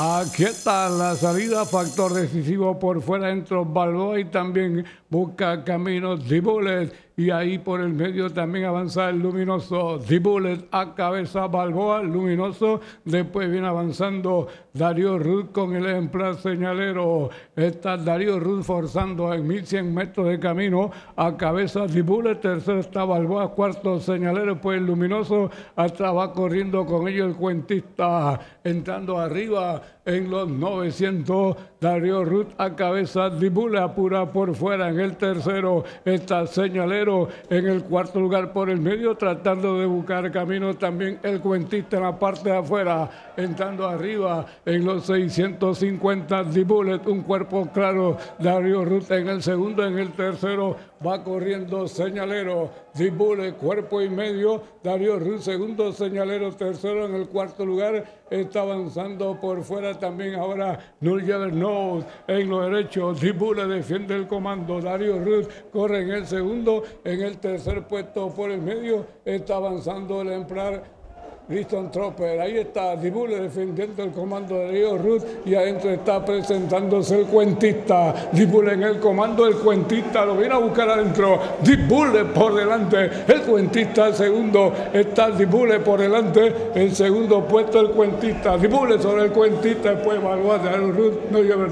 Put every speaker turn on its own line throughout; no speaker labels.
Aquí ah, está la salida, factor decisivo por fuera, dentro Balboa y también busca caminos, Dibules y ahí por el medio también avanza el luminoso Bullet a cabeza Balboa, luminoso. Después viene avanzando Darío Ruth con el ejemplar señalero. Está Darío Ruth forzando en 1100 metros de camino a cabeza Bullet, Tercero está Balboa, cuarto señalero, pues el luminoso. Hasta va corriendo con ellos el cuentista, entrando arriba en los 900 Darío Ruth a cabeza, Dibule Apura por fuera en el tercero, está Señalero en el cuarto lugar por el medio, tratando de buscar camino también el cuentista en la parte de afuera, entrando arriba en los 650, Dibule, un cuerpo claro, Darío Ruth en el segundo, en el tercero, va corriendo señalero, Dibule, cuerpo y medio, Darío Ruiz, segundo señalero, tercero en el cuarto lugar, está avanzando por fuera también ahora Nurjever No en lo derecho, Zibule defiende el comando, Darío Ruiz corre en el segundo, en el tercer puesto por el medio, está avanzando el emplar. Liston Tropper. Ahí está Dibule defendiendo el comando de Leo Ruth y adentro está presentándose el cuentista. Dibule en el comando, el cuentista lo viene a buscar adentro. Dibule por delante, el cuentista el segundo. Está Dibule por delante, el segundo puesto el cuentista. Dibule sobre el cuentista, después evaluar a Ruth, no lleva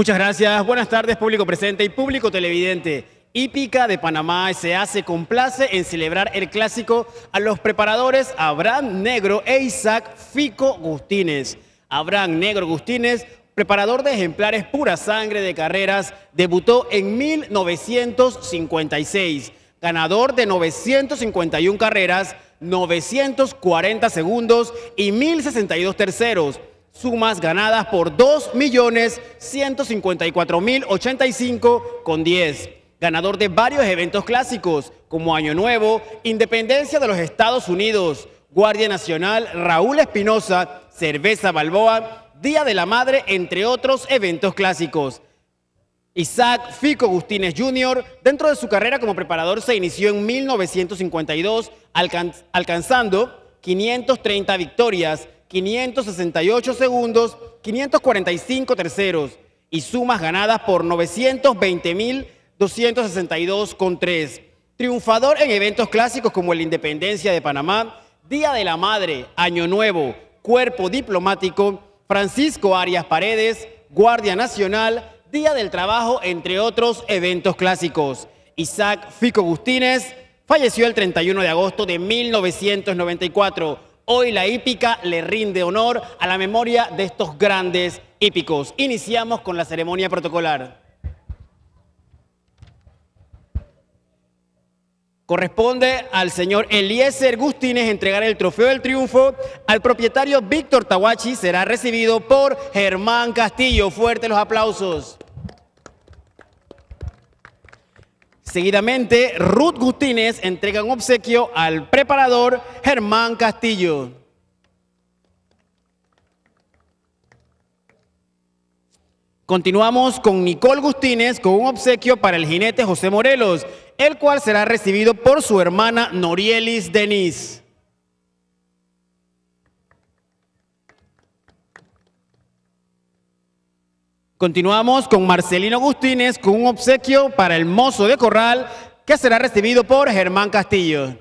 Muchas gracias. Buenas tardes, público presente y público televidente. Hípica de Panamá SA se complace en celebrar el clásico a los preparadores Abraham Negro e Isaac Fico Gustines. Abraham Negro Gustines, preparador de ejemplares pura sangre de carreras, debutó en 1956, ganador de 951 carreras, 940 segundos y 1062 terceros sumas ganadas por 2.154.085,10. con 10. Ganador de varios eventos clásicos como Año Nuevo, Independencia de los Estados Unidos, Guardia Nacional, Raúl Espinosa, Cerveza Balboa, Día de la Madre, entre otros eventos clásicos. Isaac Fico Agustínez Jr., dentro de su carrera como preparador, se inició en 1952, alcanzando 530 victorias, 568 segundos, 545 terceros y sumas ganadas por 920.262 con 3. Triunfador en eventos clásicos como la Independencia de Panamá, Día de la Madre, Año Nuevo, Cuerpo Diplomático, Francisco Arias Paredes, Guardia Nacional, Día del Trabajo, entre otros eventos clásicos. Isaac Fico Gustínez falleció el 31 de agosto de 1994 Hoy la hípica le rinde honor a la memoria de estos grandes hípicos. Iniciamos con la ceremonia protocolar. Corresponde al señor Eliezer Gustines entregar el trofeo del triunfo al propietario Víctor Tawachi. Será recibido por Germán Castillo. Fuerte los aplausos. Seguidamente, Ruth Gutínez entrega un obsequio al preparador Germán Castillo. Continuamos con Nicole Gustínez con un obsequio para el jinete José Morelos, el cual será recibido por su hermana Norielis Denis. Continuamos con Marcelino Agustínez con un obsequio para el mozo de corral que será recibido por Germán Castillo.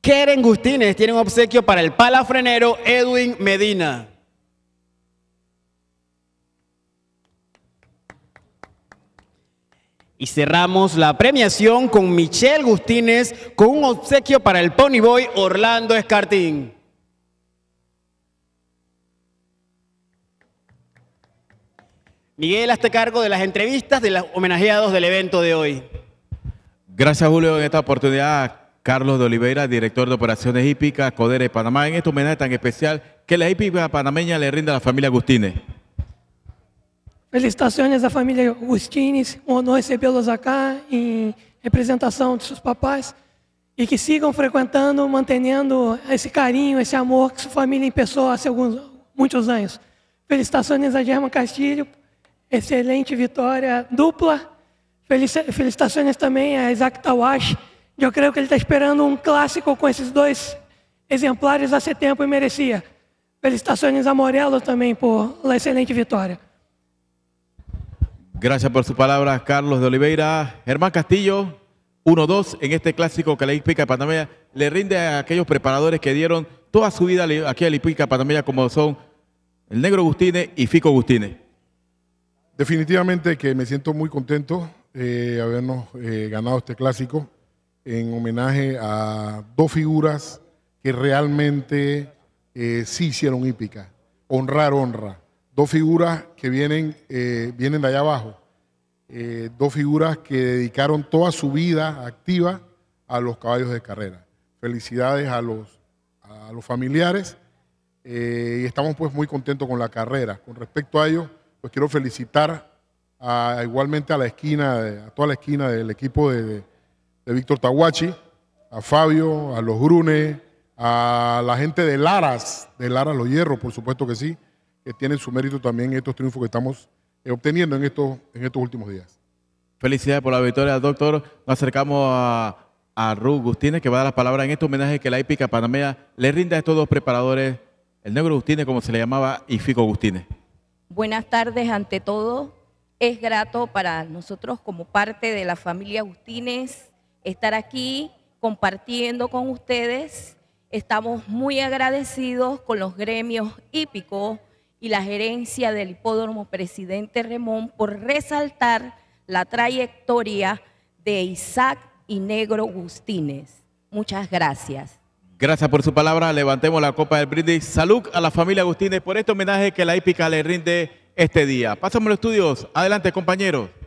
Keren Gustínez tiene un obsequio para el palafrenero Edwin Medina. Y cerramos la premiación con Michelle Gustínez con un obsequio para el Ponyboy Orlando Escartín. Miguel, hazte cargo de las entrevistas de los homenajeados del evento de hoy.
Gracias, Julio, en esta oportunidad. Carlos de Oliveira, director de Operaciones Hípicas, Codere Panamá, en este homenaje tan especial que la hípica panameña le rinde a la familia Agustines. Felicitaciones a la familia Agustines, um honor recebê-los en representación de sus papás y que sigan frecuentando, manteniendo ese cariño, ese amor que su familia empezó hace muchos años. Felicitaciones a Germa Castillo, Excelente vitória dupla. Felicitações também a Isaac Tawash. Eu creio que ele está esperando um clássico com esses dois exemplares há tempo e merecia. Felicitações a Morello também por uma excelente vitória. Gracias por su palabra, Carlos de Oliveira. Germán Castillo, 1-2 en este clásico que la Hípica Panameña le rinde a aquellos preparadores que dieron toda su vida aquí a la Hípica como son el Negro Gustine y Fico Gustine.
Definitivamente que me siento muy contento de eh, habernos eh, ganado este clásico en homenaje a dos figuras que realmente eh, sí hicieron hípica. Honrar, honra. Dos figuras que vienen, vienen de allá abajo. dos figuras que dedicaron toda su vida activa a los caballos de carrera. Felicidades a los, a los familiares y estamos pues muy contentos con la carrera. Con respecto a ellos, pues quiero felicitar igualmente a la esquina, a toda la esquina del equipo de, Víctor Tahuachi, a Fabio, a los Grunes, a la gente de Laras, de Laras Los Hierros, por supuesto que sí, que tienen su mérito también estos triunfos que estamos eh, obteniendo en estos, últimos días. Felicidades por la victoria, doctor. Nos acercamos
a, a Ruth que va a dar la palabra en este homenaje que la épica panameña le rinda a estos dos preparadores, el negro Gustine como se le llamaba, y Fico Gustine.
Buenas tardes ante
todo. Es grato para nosotros como parte de la familia Agustines estar aquí compartiendo con ustedes. Estamos muy agradecidos con los gremios hípicos y la gerencia del hipódromo presidente Ramón por resaltar la trayectoria de Isaac y Negro Agustines. Muchas gracias.
Gracias por su palabra. Levantemos la copa del brindis. Salud a la familia Agustín por este homenaje que la épica le rinde este día. Pasamos los estudios. Adelante, compañeros.